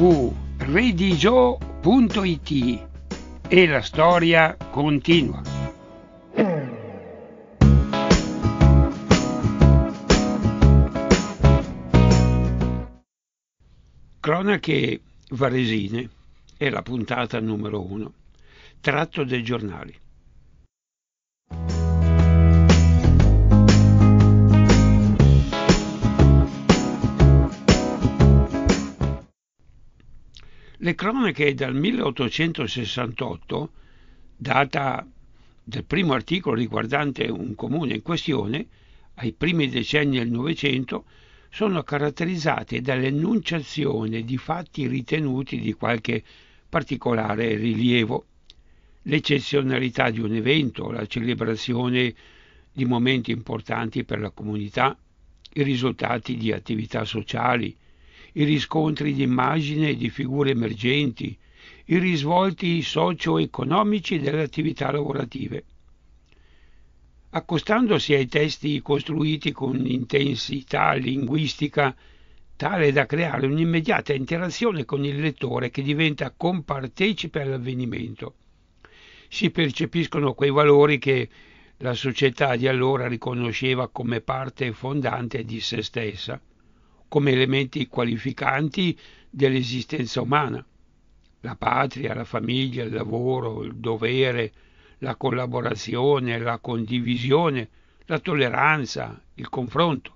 www.redigio.it e la storia continua. Cronache varesine è la puntata numero uno, tratto dei giornali. Le cronache dal 1868, data del primo articolo riguardante un comune in questione, ai primi decenni del Novecento, sono caratterizzate dall'enunciazione di fatti ritenuti di qualche particolare rilievo. L'eccezionalità di un evento, la celebrazione di momenti importanti per la comunità, i risultati di attività sociali, i riscontri di immagine di figure emergenti, i risvolti socio-economici delle attività lavorative. Accostandosi ai testi costruiti con intensità linguistica, tale da creare un'immediata interazione con il lettore che diventa compartecipe all'avvenimento. Si percepiscono quei valori che la società di allora riconosceva come parte fondante di se stessa come elementi qualificanti dell'esistenza umana. La patria, la famiglia, il lavoro, il dovere, la collaborazione, la condivisione, la tolleranza, il confronto.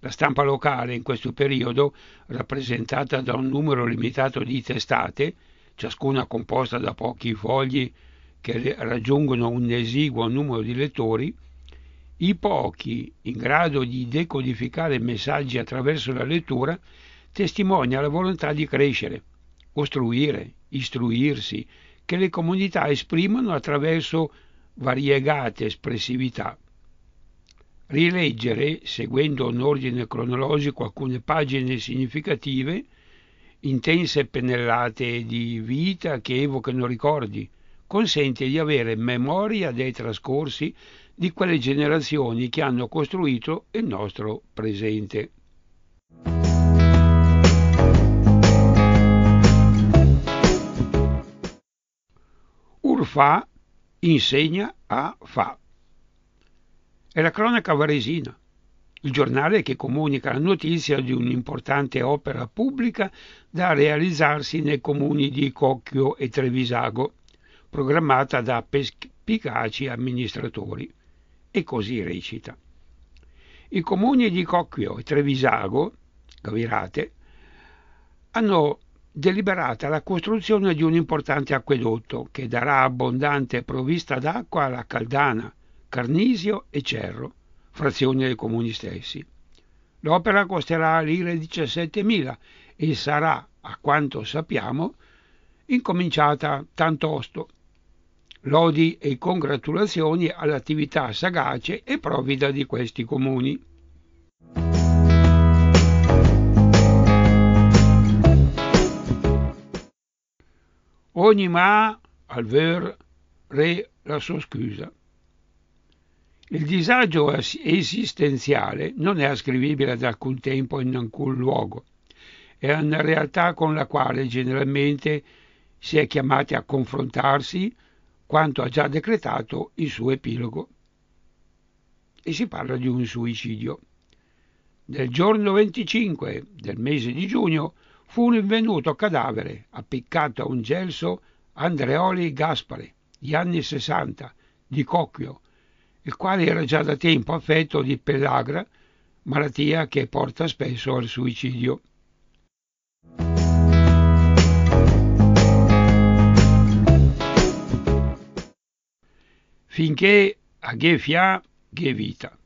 La stampa locale in questo periodo, rappresentata da un numero limitato di testate, ciascuna composta da pochi fogli che raggiungono un esiguo numero di lettori, i pochi in grado di decodificare messaggi attraverso la lettura testimonia la volontà di crescere, costruire, istruirsi, che le comunità esprimono attraverso variegate espressività. Rileggere, seguendo un ordine cronologico, alcune pagine significative, intense pennellate di vita che evocano ricordi, consente di avere memoria dei trascorsi di quelle generazioni che hanno costruito il nostro presente. Urfa insegna a Fa. È la cronaca varesina, il giornale che comunica la notizia di un'importante opera pubblica da realizzarsi nei comuni di Cocchio e Trevisago programmata da perspicaci amministratori. E così recita. I comuni di Cocchio e Trevisago, Gavirate, hanno deliberata la costruzione di un importante acquedotto che darà abbondante provvista d'acqua alla Caldana, Carnisio e Cerro, frazioni dei comuni stessi. L'opera costerà lire 17.000 e sarà, a quanto sappiamo, incominciata tanto tosto lodi e congratulazioni all'attività sagace e provvida di questi comuni. Ogni ma al ver re la sua scusa. Il disagio esistenziale non è ascrivibile ad alcun tempo in alcun luogo. È una realtà con la quale generalmente si è chiamati a confrontarsi quanto ha già decretato il suo epilogo. E si parla di un suicidio. Nel giorno 25 del mese di giugno fu rinvenuto cadavere appiccato a un gelso Andreoli Gaspare, gli anni 60, di Cocchio, il quale era già da tempo affetto di pellagra, malattia che porta spesso al suicidio. finché a fia Gefia vita.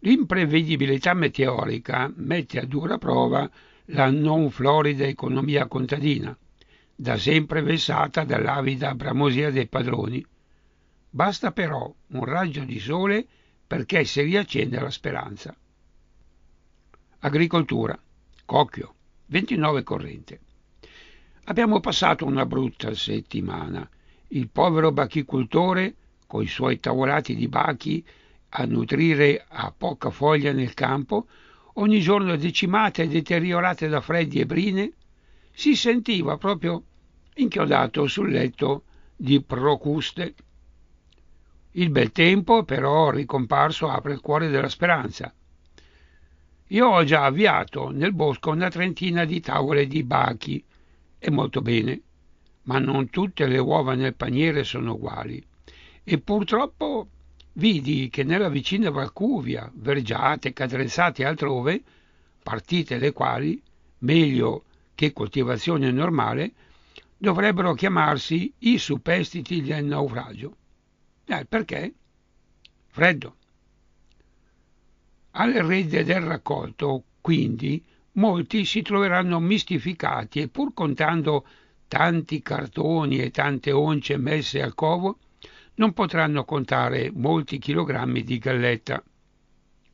L'imprevedibilità meteorica mette a dura prova la non florida economia contadina, da sempre vessata dall'avida bramosia dei padroni. Basta però un raggio di sole perché si riaccende la speranza. Agricoltura. Cocchio. 29 corrente. Abbiamo passato una brutta settimana. Il povero bachicultore coi suoi tavolati di bachi a nutrire a poca foglia nel campo, ogni giorno decimate e deteriorate da freddi e brine, si sentiva proprio inchiodato sul letto di Procuste. Il bel tempo, però, ricomparso apre il cuore della speranza. Io ho già avviato nel bosco una trentina di tavole di bachi, e molto bene, ma non tutte le uova nel paniere sono uguali e purtroppo vidi che nella vicina Valcuvia, Vergiate, Cadrensate e altrove, partite le quali, meglio che coltivazione normale, dovrebbero chiamarsi i superstiti del naufragio. Eh, perché? Freddo. Alle rede del raccolto, quindi, molti si troveranno mistificati e pur contando tanti cartoni e tante once messe al covo, non potranno contare molti chilogrammi di galletta.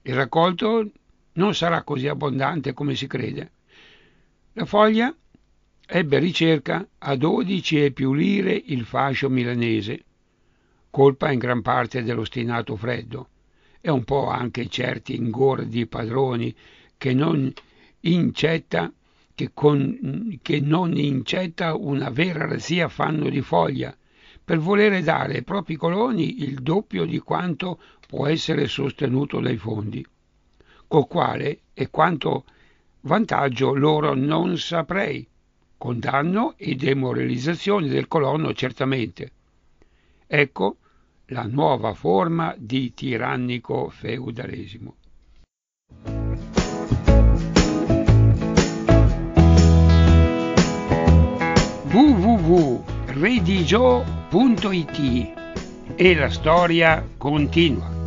Il raccolto non sarà così abbondante come si crede. La foglia ebbe ricerca a 12 e più lire il fascio milanese, colpa in gran parte dell'ostinato freddo e un po' anche certi ingordi padroni che non incetta, che con, che non incetta una vera razzia fanno di foglia, per volere dare ai propri coloni il doppio di quanto può essere sostenuto dai fondi, col quale e quanto vantaggio loro non saprei, con danno e demoralizzazione del colono certamente. Ecco la nuova forma di tirannico feudalesimo. www.redigio.com www.radioradioradio.it e la storia continua.